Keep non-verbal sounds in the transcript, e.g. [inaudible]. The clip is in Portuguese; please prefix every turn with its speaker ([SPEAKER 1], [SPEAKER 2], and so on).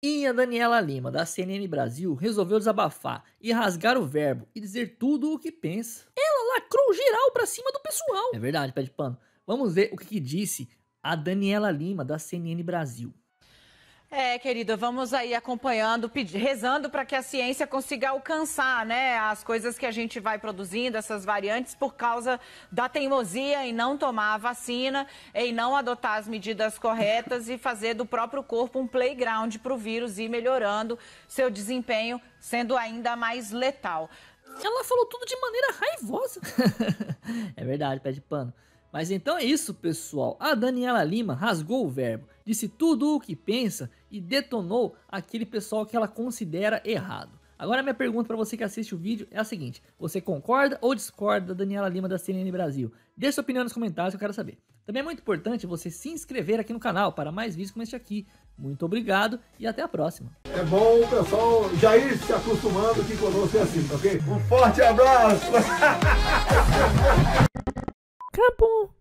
[SPEAKER 1] Inha Daniela Lima, da CNN Brasil, resolveu desabafar e rasgar o verbo e dizer tudo o que pensa. Ela lacrou geral
[SPEAKER 2] pra cima do pessoal. É
[SPEAKER 1] verdade, pé de pano. Vamos ver o que disse a Daniela Lima, da CNN Brasil.
[SPEAKER 2] É, querida, vamos aí acompanhando, rezando para que a ciência consiga alcançar, né, as coisas que a gente vai produzindo, essas variantes, por causa da teimosia em não tomar a vacina, em não adotar as medidas corretas e fazer do próprio corpo um playground para o vírus ir melhorando seu desempenho, sendo ainda mais letal. Ela falou tudo de maneira raivosa.
[SPEAKER 1] [laughs] é verdade, pé de pano. Mas então é isso, pessoal. A Daniela Lima rasgou o verbo disse tudo o que pensa e detonou aquele pessoal que ela considera errado. Agora minha pergunta para você que assiste o vídeo é a seguinte: você concorda ou discorda da Daniela Lima da CNN Brasil? Deixe sua opinião nos comentários que eu quero saber. Também é muito importante você se inscrever aqui no canal para mais vídeos como este aqui. Muito obrigado e até a próxima. É bom o pessoal já ir se acostumando que conosco é assim, tá ok? Um forte abraço! [laughs] Acabou!